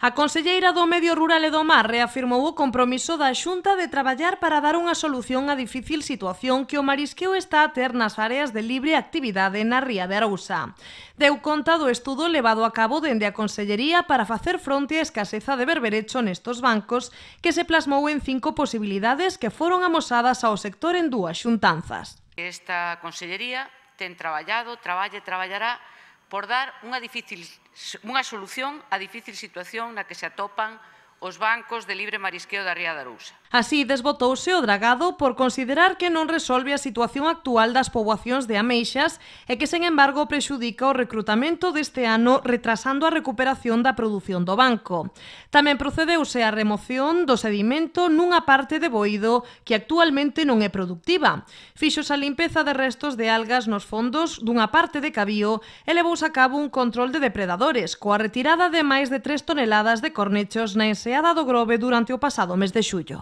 A conselleira do Medio Rural e do Mar reafirmou o compromiso da Xunta de traballar para dar unha solución á difícil situación que o marisqueo está a ter nas áreas de libre actividade na Ría de Arousa. Deu conta do estudo levado a cabo dende a Consellería para facer fronte á escaseza de berberecho nestos bancos que se plasmou en cinco posibilidades que foron amosadas ao sector en dúas xuntanzas. Esta Consellería ten traballado, traballe e traballará por dar unha, difícil, unha solución á difícil situación na que se atopan os bancos de libre marisqueo da Ría da Arousa. Así desbotouse o dragado por considerar que non resolve a situación actual das poboacións de Ameixas e que, sen embargo, prexudica o recrutamento deste ano retrasando a recuperación da produción do banco. Tamén procedeuse a remoción do sedimento nunha parte de Boido que actualmente non é productiva. Fixos a limpeza de restos de algas nos fondos dunha parte de Cabío e levouse a cabo un control de depredadores coa retirada de máis de 3 toneladas de cornechos na enseñanza aseada dado Grove durante o pasado mes de xullo.